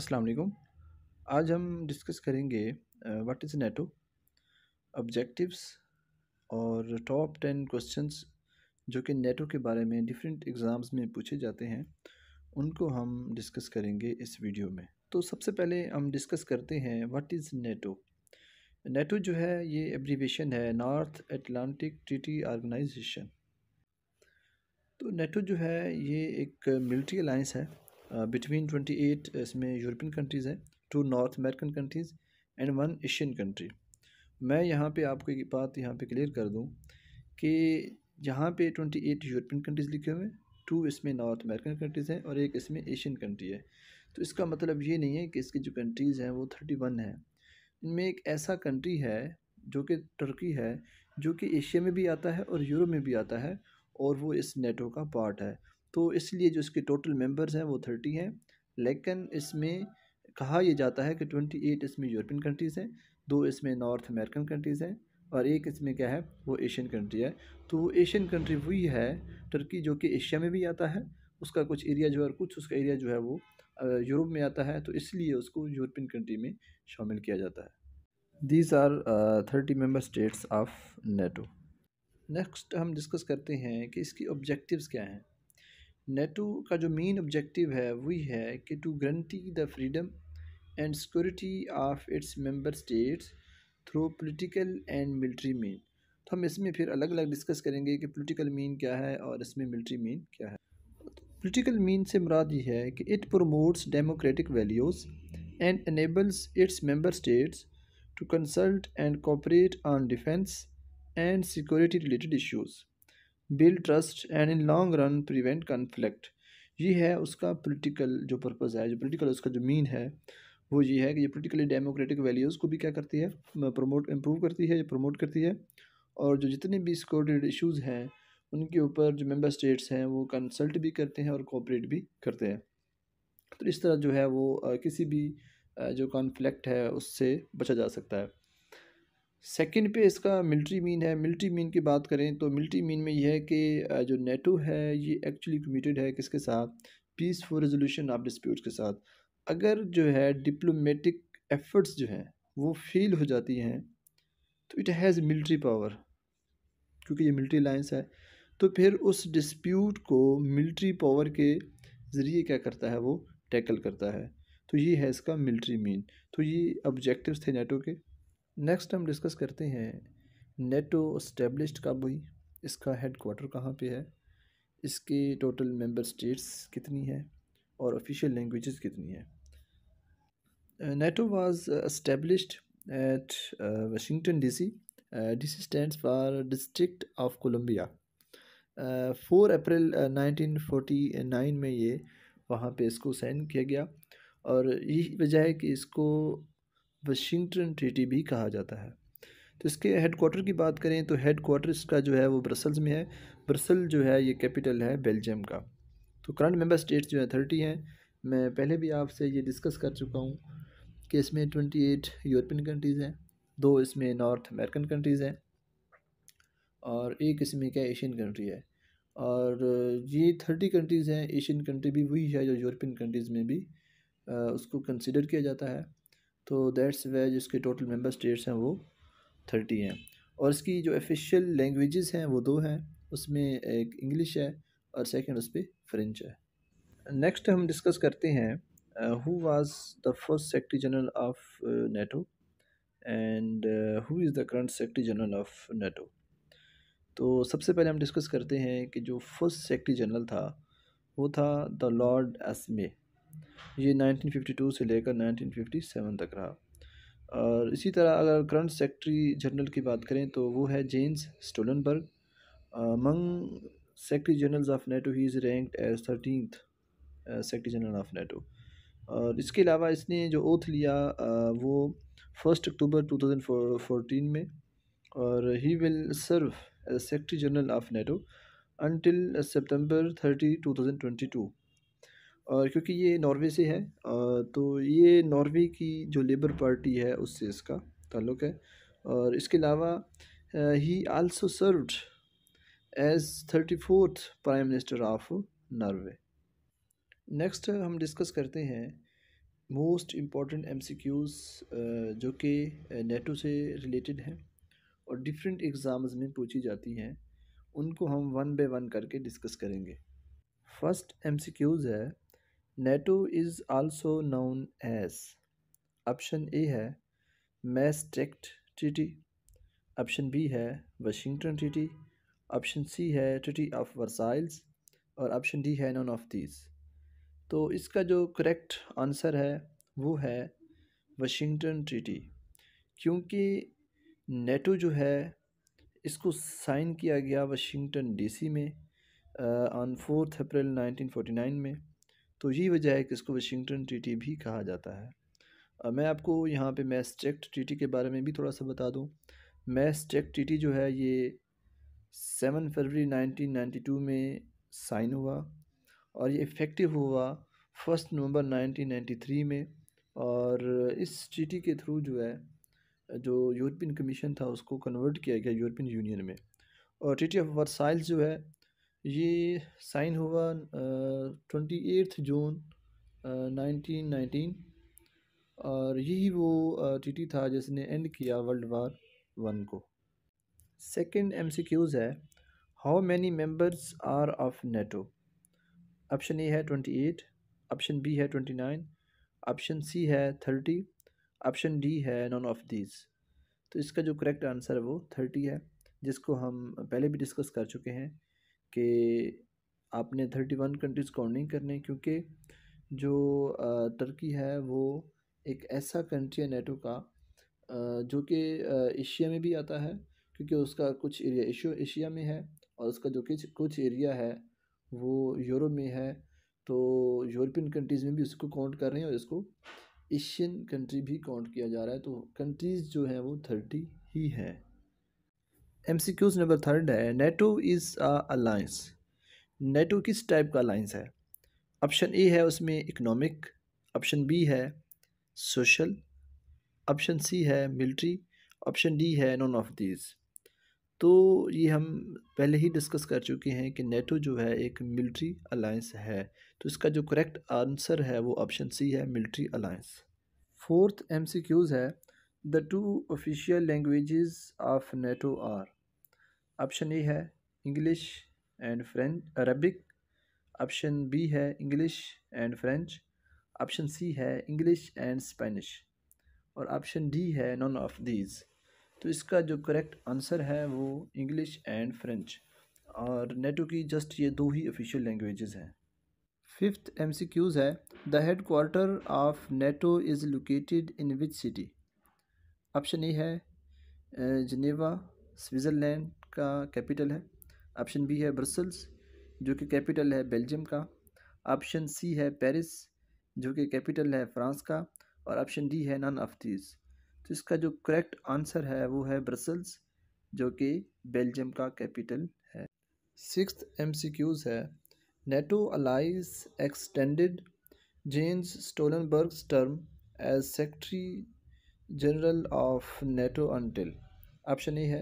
अस्सलाम वालेकुम आज हम डिस्कस करेंगे व्हाट इज़ नेटो ऑब्जेक्टिव्स और टॉप टेन क्वेश्चंस जो कि नेटो के बारे में डिफरेंट एग्ज़ाम्स में पूछे जाते हैं उनको हम डिस्कस करेंगे इस वीडियो में तो सबसे पहले हम डिस्कस करते हैं व्हाट इज़ नेटो नेटो जो है ये एब्रीवेशन है नॉर्थ एटलांटिक ट्रीटी ऑर्गेनाइजेशन तो नेटो जो है ये एक मिलिट्री अलाइंस है बिटवीन ट्वेंटी एट इसमें यूरोपियन कंट्रीज़ हैं two North American countries and one Asian country मैं यहाँ पे आपको एक बात यहाँ पे क्लियर कर दूँ कि यहाँ पे ट्वेंटी एट यूरोपियन कंट्रीज़ लिखे हुए हैं टू इसमें नॉर्थ अमेरिकन कंट्रीज़ हैं और एक इसमें एशियन कंट्री है तो इसका मतलब ये नहीं है कि इसकी जो कंट्रीज़ हैं वो थर्टी वन हैं इनमें एक ऐसा कंट्री है जो कि टर्की है जो कि एशिया में भी आता है और यूरोप में भी आता है और वो इस नेटो का पार्ट है तो इसलिए जो इसके टोटल मेंबर्स हैं वो थर्टी हैं लेकिन इसमें कहा यह जाता है कि ट्वेंटी एट इसमें यूरोपियन कंट्रीज़ हैं दो इसमें नॉर्थ अमेरिकन कंट्रीज़ हैं और एक इसमें क्या है वो एशियन कंट्री है तो एशियन कंट्री वही है टर्की जो कि एशिया में भी आता है उसका कुछ एरिया जो है और कुछ उसका एरिया जो है वो यूरोप में आता है तो इसलिए उसको यूरोपियन कंट्री में शामिल किया जाता है these are thirty member states of NATO next हम डिस्कस करते हैं कि इसकी ऑब्जेक्टिव्स क्या हैं नेटो का जो मेन ऑब्जेक्टिव है वही है कि to guarantee the freedom and security of its member states through political and military mean तो हम इसमें फिर अलग अलग डिस्कस करेंगे कि पॉलिटिकल मीन क्या है और इसमें मिलिट्री मीन क्या है पॉलिटिकल मीन से मुराद ये है कि it promotes democratic values and enables its member states to consult and cooperate on defence and security related issues build trust and in long run prevent conflict ये है उसका political जो पर्पज़ है जो पॉलिटिकल उसका जो मीन है वो ये है कि ये पोलिटिकली डेमोक्रेटिक वैल्यूज़ को भी क्या करती है प्रमोट इम्प्रूव करती है या प्रमोट करती है और जो जितने भी इसको इशूज़ हैं उनके ऊपर जो मेम्बर स्टेट्स हैं वो कंसल्ट भी करते हैं और कोऑपरेट भी करते हैं तो इस तरह जो है वो किसी भी जो कॉन्फ्लिक्ट है उससे बचा जा सकता है सेकंड पे इसका मिलिट्री मीन है मिलिट्री मीन की बात करें तो मिलिट्री मीन में यह है कि जो नेटो है ये एक्चुअली कमिटेड है किसके साथ पीसफुल रेजोल्यूशन ऑफ डिस्प्यूट के साथ अगर जो है डिप्लोमेटिक एफर्ट्स जो हैं वो फेल हो जाती हैं तो इट हैज़ मिलिट्री पावर क्योंकि ये मिलिट्री लाइन्स है तो फिर उस डिस्प्यूट को मिलिट्री पावर के ज़रिए क्या करता है वो टैकल करता है तो ये है इसका मिलिट्री मीन तो ये ऑब्जेक्टिव्स थे नेटो के नेक्स्ट हम डिस्कस करते हैं नेटो इस्टेब्लिश्ड कब हुई इसका हेड क्वार्टर कहाँ पे है इसके टोटल मेंबर स्टेट्स कितनी है और ऑफिशियल लैंग्वेजेस कितनी है NATO was established at Washington DC DC stand for District of Columbia four April nineteen forty nine में ये वहाँ पे इसको साइन किया गया और यही वजह है कि इसको वाशिंगटन ट्रीटी भी कहा जाता है तो इसके हेडकोार्टर की बात करें तो हेड क्वार्टर इसका जो है वो ब्रसल्स में है ब्रसल जो है ये कैपिटल है बेल्जियम का तो करंट मेंबर स्टेट्स जो है थर्टी हैं मैं पहले भी आपसे ये डिस्कस कर चुका हूँ कि इसमें ट्वेंटी एट यूरोपियन कंट्रीज़ हैं दो इसमें नॉर्थ अमेरिकन कंट्रीज़ हैं और एक इसमें क्या एशियन कंट्री है और ये थर्टी कंट्रीज़ हैं एशियन कंट्री भी वही है जो यूरोपियन कंट्रीज़ में भी उसको कंसिडर किया जाता है तो दैट्स वे जिसके टोटल मेंबर स्टेट्स हैं वो थर्टी हैं और इसकी जो ऑफिशियल लैंग्वेजेस हैं वो दो हैं उसमें एक इंग्लिश है और सेकंड उस पर फ्रेंच है नेक्स्ट हम डिस्कस करते हैं who was the first secretary general of NATO and who is the current secretary general of NATO तो सबसे पहले हम डिस्कस करते हैं कि जो फर्स्ट सेक्रेटरी जनरल था वो था द लॉर्ड एसमे ये 1952 से लेकर 1957 तक रहा और इसी तरह अगर करंट सेक्रेटरी जनरल की बात करें तो वो है James Stoltenberg among secretary general of NATO he is ranked as thirteen secretary general of NATO और इसके अलावा इसने जो ओथ लिया आ, वो फर्स्ट अक्टूबर 2014 में और he will serve as secretary general of NATO until September twenty two और क्योंकि ये नॉर्वे से है तो ये नॉर्वे की जो लेबर पार्टी है उससे इसका ताल्लुक़ है और इसके अलावा he also served as thirty fourth prime minister of Norway next हम डिस्कस करते हैं मोस्ट इम्पॉर्टेंट क्यूज़ जो कि नेटो से रिलेटेड हैं और डिफरेंट एग्ज़ाम्स में पूछी जाती हैं उनको हम वन बाय वन करके डिस्कस करेंगे फर्स्ट क्यूज़ है NATO is also known as option A है मैस्ट्रिक्ट ट्रीटी ऑप्शन बी है वाशिंगटन ट्रीटी ऑप्शन सी है ट्रीटी ऑफ वर्साइल्स और ऑप्शन डी है नॉन ऑफ दीज तो इसका जो करेक्ट आंसर है वो है वाशिंगटन ट्रीटी क्योंकि नेटो जो है इसको साइन किया गया वाशिंगटन डीसी में ऑन फोर्थ अप्रैल 1949 में तो यही वजह है कि इसको वाशिंगटन ट्रीटी भी कहा जाता है मैं आपको यहाँ पे मैस्ट्रेक्ट ट्रीटी के बारे में भी थोड़ा सा बता दूँ मैस मैस्ट्रेक्ट ट्रीटी जो है ये सेवन फरवरी 1992 में साइन हुआ और ये इफ़ेक्टिव हुआ फर्स्ट नवंबर 1993 में और इस ट्रीटी के थ्रू जो है जो यूरोपियन कमीशन था उसको कन्वर्ट किया गया यूरोपियन यूनियन में और ट्रीटी ऑफ वर्साइल्स जो है ये साइन हुआ twenty eighth June nineteen nineteen और यही वो टीटी था जिसने एंड किया वर्ल्ड वार वन को सेकंड एमसीक्यूज़ है how many members are of NATO option A है ट्वेंटी एट ऑप्शन बी है ट्वेंटी नाइन ऑप्शन सी है थर्टी ऑप्शन डी है नॉन ऑफ दीज तो इसका जो करेक्ट आंसर है वो थर्टी है जिसको हम पहले भी डिस्कस कर चुके हैं कि आपने थर्टी वन कंट्रीज़ काउंट नहीं करने क्योंकि जो टर्की है वो एक ऐसा कंट्री है नेटो का जो कि एशिया में भी आता है क्योंकि उसका कुछ एरिया एशिया में है और उसका जो कि कुछ एरिया है वो यूरोप में है तो यूरोपियन कंट्रीज़ में भी उसको काउंट कर रहे हैं और इसको एशियन कंट्री भी काउंट किया जा रहा है तो कंट्रीज़ जो हैं वो थर्टी ही हैं एमसीक्यूज नंबर थर्ड है नेटो इज़ अलायंस नेटो किस टाइप का अलायंस है ऑप्शन ए है उसमें इकनॉमिक ऑप्शन बी है सोशल ऑप्शन सी है मिलिट्री ऑप्शन डी है नॉन ऑफ दीज तो ये हम पहले ही डिस्कस कर चुके हैं कि नेटो जो है एक मिलिट्री अलायंस है तो इसका जो करेक्ट आंसर है वो ऑप्शन सी है मिलिट्री अलायंस फोर्थ एमसीक्यूज़ है the two official languages of NATO are option A है English and French Arabic option B है English and French option C है इंग्लिश एंड स्पेनिश और option D है non of these तो इसका जो correct answer है वो इंग्लिश एंड फ्रेंच और नेटो की जस्ट ये दो ही ऑफिशियल लैंग्वेज़ हैं फिफ्थ एम सी क्यूज़ है the head quarter of NATO is located in which city option A है जनेवा स्विट्ज़रलैंड का कैपिटल है ऑप्शन बी है ब्रसल्स जो कि कैपिटल है बेल्जियम का ऑप्शन सी है पेरिस जो कि कैपिटल है फ्रांस का और ऑप्शन डी है नन ऑफ दीज तो इसका जो करेक्ट आंसर है वो है ब्रसल्स जो कि बेल्जियम का कैपिटल है सिक्स एम सी क्यूज़ है NATO allies extended Jens Stoltenberg's term as secretary general of NATO until option A है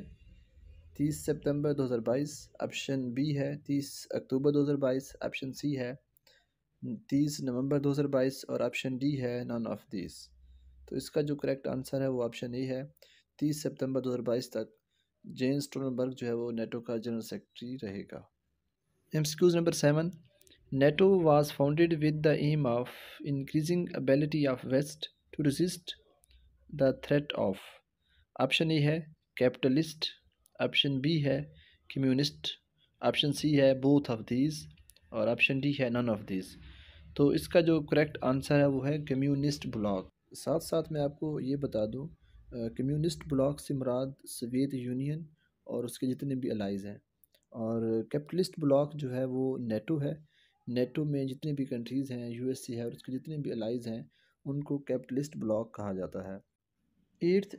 तीस सितंबर 2022 ऑप्शन बी है तीस अक्टूबर 2022 ऑप्शन सी है तीस नवंबर 2022 और ऑप्शन डी है नॉन ऑफ दिस तो इसका जो करेक्ट आंसर है वो ऑप्शन ए है तीस सितंबर 2022 तक जेन स्टोनबर्ग जो है वो नेटो का जनरल सेक्रेटरी रहेगा MCQs number seven NATO was founded with the aim of increasing ability of west to resist the threat of option A है कैपिटलिस्ट ऑप्शन बी है कम्युनिस्ट ऑप्शन सी है बोथ ऑफ दीज और option D है none of these तो इसका जो correct answer है वो है कम्युनिस्ट ब्लॉक साथ साथ मैं आपको ये बता दूँ कम्युनिस्ट ब्लॉक से मुराद सोवियत यूनियन और उसके जितने भी अलाइज हैं और कैपिटलिस्ट ब्लॉक जो है वो नेटो है नेटो में जितने भी कंट्रीज़ हैं यूएसए है और उसके जितने भी अलाइज हैं उनको कैपिटलिस्ट ब्लॉक कहा जाता है eighth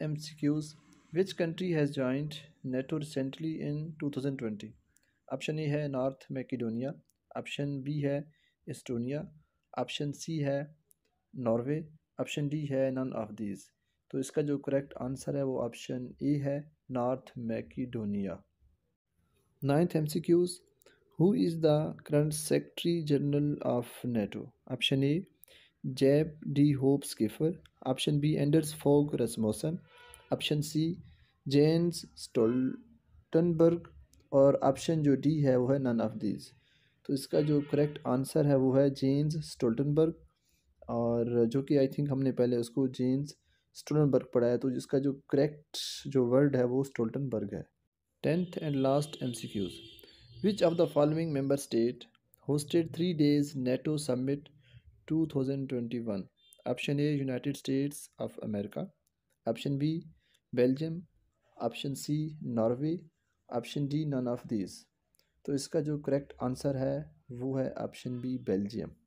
which country has joined NATO recently in two thousand twenty option A है नॉर्थ मैकेडोनिया ऑप्शन बी है एस्टोनिया ऑप्शन सी है नॉर्वे ऑप्शन डी है नन ऑफ दीज तो इसका जो करेक्ट आंसर है वो ऑप्शन ए है North Macedonia ninth M C Qs who is the current secretary general of NATO option A Jaap de Hoop Scheffer option B Anders Fogh Rasmussen option C Jens Stoltenberg और option जो D है वो है none of these तो इसका जो correct answer है वो है जेन्स स्टोल्टनबर्ग और जो कि आई थिंक हमने पहले उसको जेन्स स्टोल्टनबर्ग पढ़ाया तो जिसका जो करेक्ट जो वर्ड है वो स्टोल्टनबर्ग है tenth and last M C Qs which of the following member state hosted three days NATO summit 2021 option A United States of America option B Belgium option C Norway option D none of this तो इसका जो correct answer है वो है option B Belgium